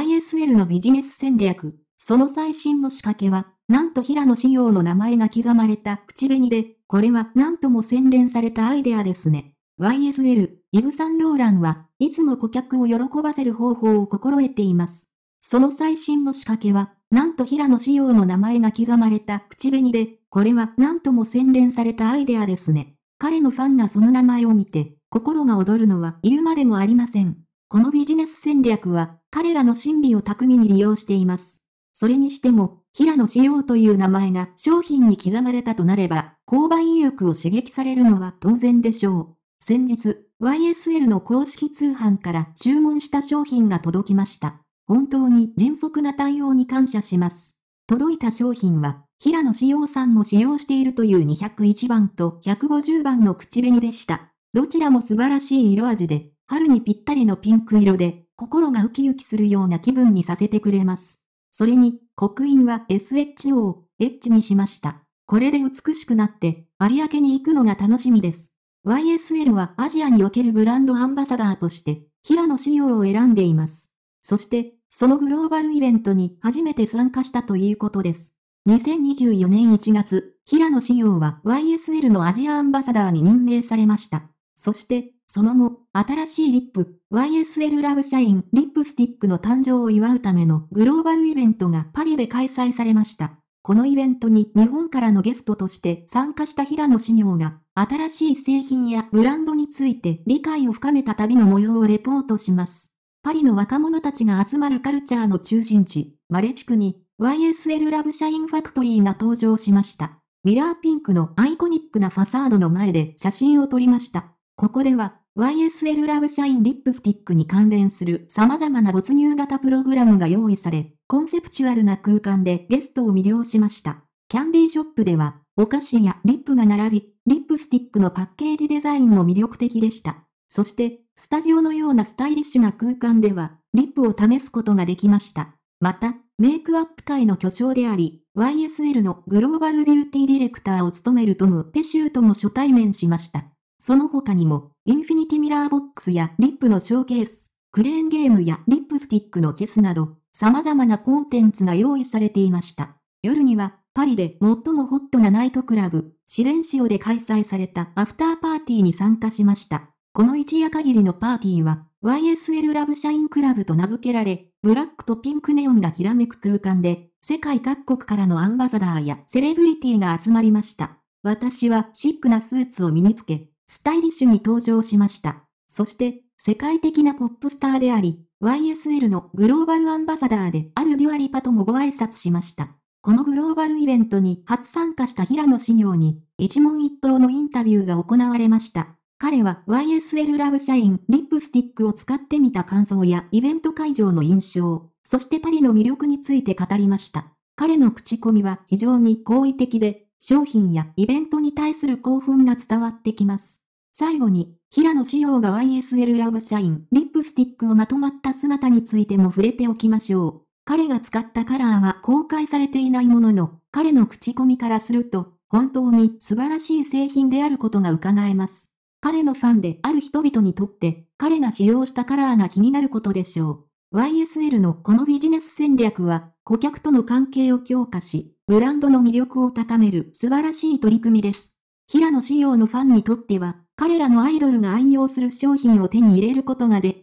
YSL のビジネス戦略、その最新の仕掛けは、なんと平野仕様の名前が刻まれた口紅で、これはなんとも洗練されたアイデアですね。YSL、イブ・サンローランはいつも顧客を喜ばせる方法を心得ています。その最新の仕掛けは、なんと平野仕様の名前が刻まれた口紅で、これはなんとも洗練されたアイデアですね。彼のファンがその名前を見て、心が躍るのは言うまでもありません。このビジネス戦略は、彼らの心理を巧みに利用しています。それにしても、平野仕様という名前が商品に刻まれたとなれば、購買意欲を刺激されるのは当然でしょう。先日、YSL の公式通販から注文した商品が届きました。本当に迅速な対応に感謝します。届いた商品は、平野志陽さんも使用しているという201番と150番の口紅でした。どちらも素晴らしい色味で、春にぴったりのピンク色で、心がウキウキするような気分にさせてくれます。それに、刻印は SHO を H にしました。これで美しくなって、有明に行くのが楽しみです。YSL はアジアにおけるブランドアンバサダーとして、平野仕様を選んでいます。そして、そのグローバルイベントに初めて参加したということです。2024年1月、平野仕様は YSL のアジアアンバサダーに任命されました。そして、その後、新しいリップ、YSL ラブ社員リップスティックの誕生を祝うためのグローバルイベントがパリで開催されました。このイベントに日本からのゲストとして参加した平野紫耀が、新しい製品やブランドについて理解を深めた旅の模様をレポートします。パリの若者たちが集まるカルチャーの中心地、マレ地区に YSL ラブ社員ファクトリーが登場しました。ミラーピンクのアイコニックなファサードの前で写真を撮りました。ここでは YSL ラブシャインリップスティックに関連する様々な没入型プログラムが用意され、コンセプチュアルな空間でゲストを魅了しました。キャンディーショップでは、お菓子やリップが並び、リップスティックのパッケージデザインも魅力的でした。そして、スタジオのようなスタイリッシュな空間では、リップを試すことができました。また、メイクアップ界の巨匠であり、YSL のグローバルビューティーディレクターを務めるトム・ペシュートも初対面しました。その他にも、インフィニティミラーボックスやリップのショーケース、クレーンゲームやリップスティックのチェスなど、様々なコンテンツが用意されていました。夜には、パリで最もホットなナイトクラブ、シレンシオで開催されたアフターパーティーに参加しました。この一夜限りのパーティーは、YSL ラブシャインクラブと名付けられ、ブラックとピンクネオンがきらめく空間で、世界各国からのアンバサダーやセレブリティが集まりました。私はシックなスーツを身につけ、スタイリッシュに登場しました。そして、世界的なポップスターであり、YSL のグローバルアンバサダーであるデュアリパともご挨拶しました。このグローバルイベントに初参加した平野紫耀に、一問一答のインタビューが行われました。彼は YSL ラブ社員リップスティックを使ってみた感想やイベント会場の印象、そしてパリの魅力について語りました。彼の口コミは非常に好意的で、商品やイベントに対する興奮が伝わってきます。最後に、平野紫耀が YSL ラブ社員、リップスティックをまとまった姿についても触れておきましょう。彼が使ったカラーは公開されていないものの、彼の口コミからすると、本当に素晴らしい製品であることが伺えます。彼のファンである人々にとって、彼が使用したカラーが気になることでしょう。YSL のこのビジネス戦略は、顧客との関係を強化し、ブランドの魅力を高める素晴らしい取り組みです。平野仕様のファンにとっては、彼らのアイドルが愛用する商品を手に入れることがで